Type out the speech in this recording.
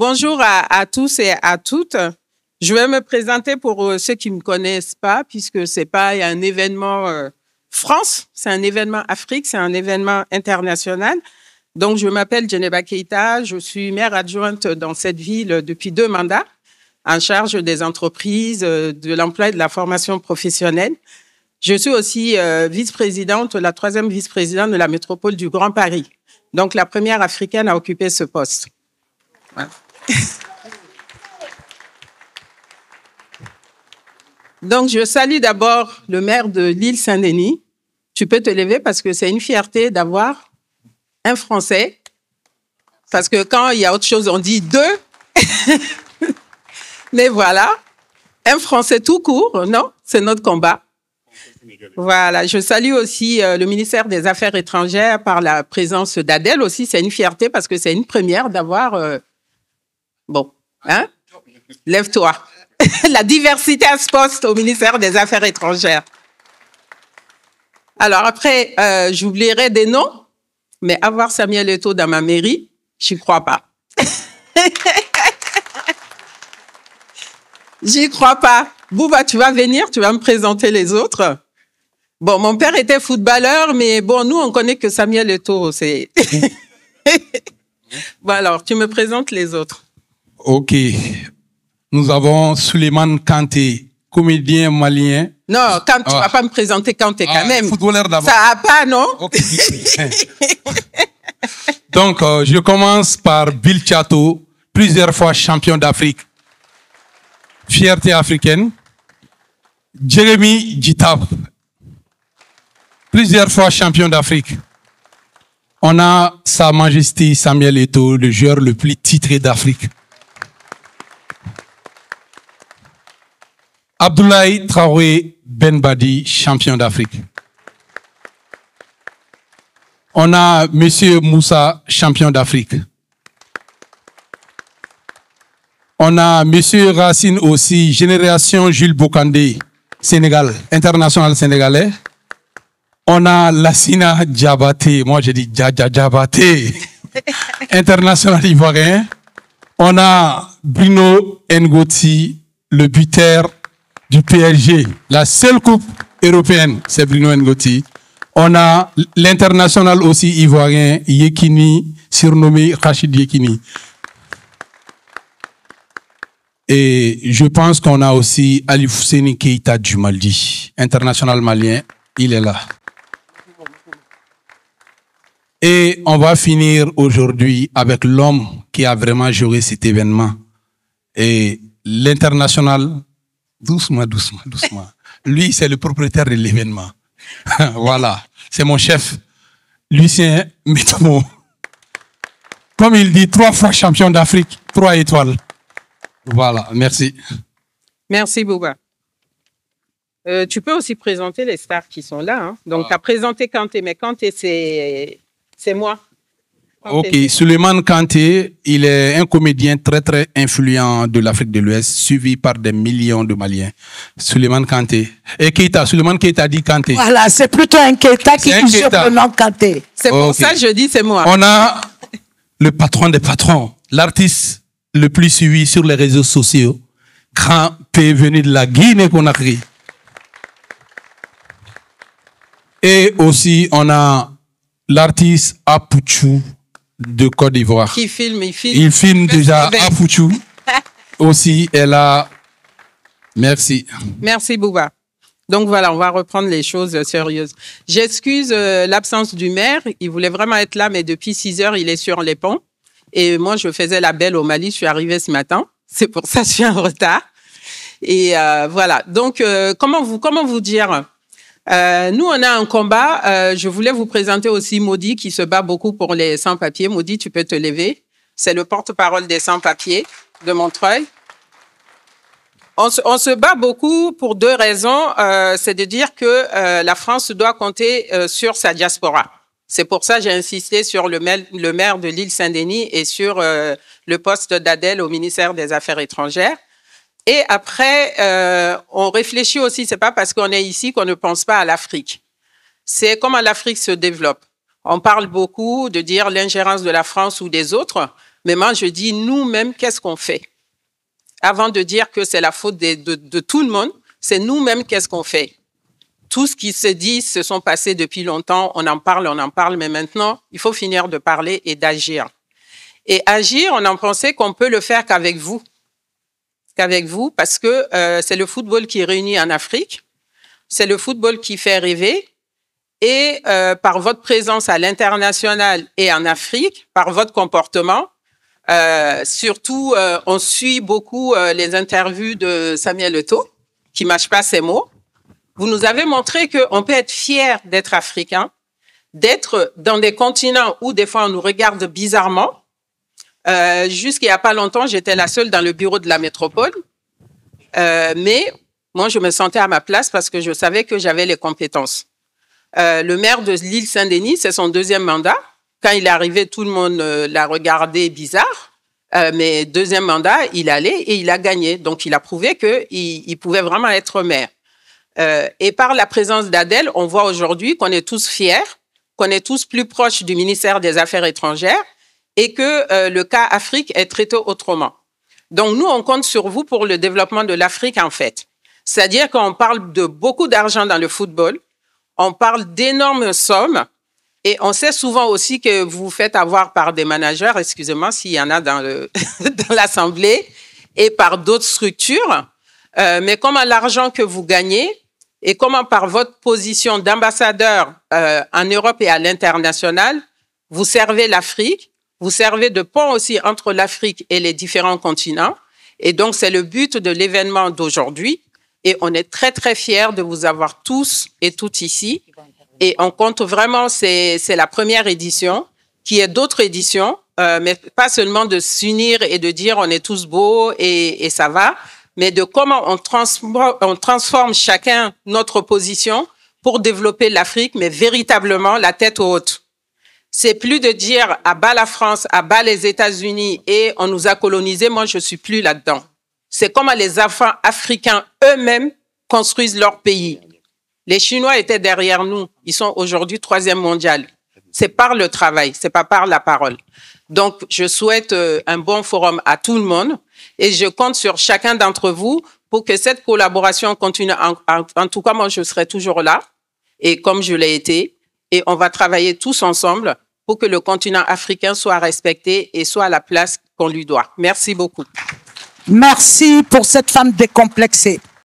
Bonjour à, tous et à toutes. Je vais me présenter pour euh, ceux qui ne me connaissent pas, puisque ce n'est pas un événement euh, France, c'est un événement Afrique, c'est un événement international. Donc, je m'appelle Geneva Keita, je suis maire adjointe dans cette ville depuis deux mandats, en charge des entreprises, euh, de l'emploi et de la formation professionnelle. Je suis aussi vice-présidente, la troisième vice-présidente de la métropole du Grand Paris. Donc, la première africaine à occuper ce poste. Donc, je salue d'abord le maire de l'île Saint-Denis. Tu peux te lever parce que c'est une fierté d'avoir un Français. Parce que quand il y a autre chose, on dit deux. Mais voilà, un Français tout court, non, c'est notre combat. Voilà, je salue aussi euh, le ministère des Affaires étrangères par la présence d'Adèle aussi. C'est une fierté parce que c'est une première d'avoir euh, Bon, hein? Lève-toi. La diversité à ce poste au ministère des Affaires étrangères. Alors après, euh, j'oublierai des noms, mais avoir Samuel Leto dans ma mairie, j'y crois pas. j'y crois pas. Bouba, tu vas venir, tu vas me présenter les autres. Bon, mon père était footballeur, mais bon, nous, on connaît que Samuel Leto, c'est... bon, alors, tu me présentes les autres. Ok. Nous avons Suleiman Kanté, comédien malien. Non, Kanté, tu ah. vas pas me présenter Kanté quand ah, même. Footballeur d'abord. Ça va pas, non Donc, euh, je commence par Bill Chato, plusieurs fois champion d'Afrique. Fierté africaine. Jeremy Jitab. plusieurs fois champion d'Afrique. On a Sa Majesté Samuel Eto'o, le joueur le plus titré d'Afrique. Abdoulaye Traoré Benbadi, champion d'Afrique. On a Monsieur Moussa, champion d'Afrique. On a Monsieur Racine aussi, génération Jules Bokandé, Sénégal, international sénégalais. On a Lassina Djabate, moi je dis Djabate, international ivoirien. On a Bruno Ngoti, le buteur du PSG, la seule coupe européenne, c'est Bruno Ngoti. On a l'international aussi ivoirien, Yekini, surnommé Rachid Yekini. Et je pense qu'on a aussi Ali Fousseni Keita du Maldi, international malien, il est là. Et on va finir aujourd'hui avec l'homme qui a vraiment géré cet événement. Et l'international Doucement, doucement, doucement. Lui, c'est le propriétaire de l'événement. voilà, c'est mon chef. Lucien Métamo. Comme il dit, trois fois champion d'Afrique, trois étoiles. Voilà, merci. Merci, Bouba. Euh, tu peux aussi présenter les stars qui sont là. Hein. Donc, à tu as présenté Kanté, mais Kanté, c'est moi. Ok, Suleiman Kanté, il est un comédien très très influent de l'Afrique de l'Ouest, suivi par des millions de Maliens. Suleiman Kanté. Et Keita, Suleiman Keita dit Kanté. Voilà, c'est plutôt un Keita qui usurpe le nom Kanté. C'est pour ça que je dis c'est moi. On a le patron des patrons, l'artiste le plus suivi sur les réseaux sociaux, Grand P venu de la Guinée-Conakry. qu'on a Et aussi, on a l'artiste Apuchou de Côte d'Ivoire. Qui filme, il filme. Il filme déjà à Fouchou. aussi, elle a. Merci. Merci, Bouba. Donc voilà, on va reprendre les choses sérieuses. J'excuse euh, l'absence du maire. Il voulait vraiment être là, mais depuis 6 heures, il est sur les ponts. Et moi, je faisais la belle au Mali. Je suis arrivée ce matin. C'est pour ça que je suis en retard. Et euh, voilà. Donc, euh, comment vous comment vous dire euh, nous, on a un combat. Euh, je voulais vous présenter aussi Maudit qui se bat beaucoup pour les sans-papiers. Maudit, tu peux te lever. C'est le porte-parole des sans-papiers de Montreuil. On se, on se, bat beaucoup pour deux raisons. Euh, c'est de dire que euh, la France doit compter euh, sur sa diaspora. C'est pour ça que j'ai insisté sur le maire, le maire de l'île Saint-Denis et sur euh, le poste d'Adèle au ministère des Affaires étrangères. Et après, euh, on réfléchit aussi, c'est pas parce qu'on est ici qu'on ne pense pas à l'Afrique. C'est comment l'Afrique se développe. On parle beaucoup de dire l'ingérence de la France ou des autres, mais moi je dis nous-mêmes, qu'est-ce qu'on fait Avant de dire que c'est la faute de, de tout le monde, c'est nous-mêmes, qu'est-ce qu'on fait Tout ce qui se dit, se sont passés depuis longtemps, on en parle, on en parle, mais maintenant, il faut finir de parler et d'agir. Et agir, on en pensait qu'on peut le faire qu'avec vous avec vous parce que euh, c'est le football qui réunit en Afrique, c'est le football qui fait rêver. Et euh, par votre présence à l'international et en Afrique, par votre comportement, euh, surtout, on suit beaucoup les interviews de Samuel Leto, qui mâche pas ses mots. Vous nous avez montré qu'on peut être fier d'être africain, d'être dans des continents où des fois on nous regarde bizarrement, euh, Jusqu'il n'y a pas longtemps, j'étais la seule dans le bureau de la métropole. Euh, mais moi, je me sentais à ma place parce que je savais que j'avais les compétences. Euh, le maire de l'île Saint-Denis, c'est son deuxième mandat. Quand il est arrivé, tout le monde l'a regardé bizarre. mais deuxième mandat, il allait et il a gagné. Donc, il a prouvé qu'il il pouvait vraiment être maire. et par la présence d'Adèle, on voit aujourd'hui qu'on est tous fiers, qu'on est tous plus proches du ministère des Affaires étrangères et que euh, le cas Afrique est traité autrement. Donc nous, on compte sur vous pour le développement de l'Afrique, en fait. C'est-à-dire qu'on parle de beaucoup d'argent dans le football, on parle d'énormes sommes, et on sait souvent aussi que vous vous faites avoir par des managers, excusez-moi s'il y en a dans l'Assemblée, et par d'autres structures. Euh, mais comment l'argent que vous gagnez et comment par votre position d'ambassadeur euh, en Europe et à l'international, vous servez l'Afrique vous servez de pont aussi entre l'Afrique et les différents continents. Et donc, c'est le but de l'événement d'aujourd'hui. Et on est très, très fiers de vous avoir tous et toutes ici. Et on compte vraiment, c'est la première édition, qui est d'autres éditions, euh, mais pas seulement de s'unir et de dire on est tous beaux et, et ça va, mais de comment on, on transforme chacun notre position pour développer l'Afrique, mais véritablement la tête haute c'est plus de dire à bas la France, à bas les États-Unis et on nous a colonisés, moi je suis plus là-dedans. C'est comment les enfants africains eux-mêmes construisent leur pays. Les Chinois étaient derrière nous, ils sont aujourd'hui troisième mondial. C'est par le travail, c'est pas par la parole. Donc je souhaite euh, un bon forum à tout le monde et je compte sur chacun d'entre vous pour que cette collaboration continue. en tout cas, moi je serai toujours là et comme je l'ai été, et on va travailler tous ensemble pour que le continent africain soit respecté et soit à la place qu'on lui doit. Merci beaucoup. Merci pour cette femme décomplexée.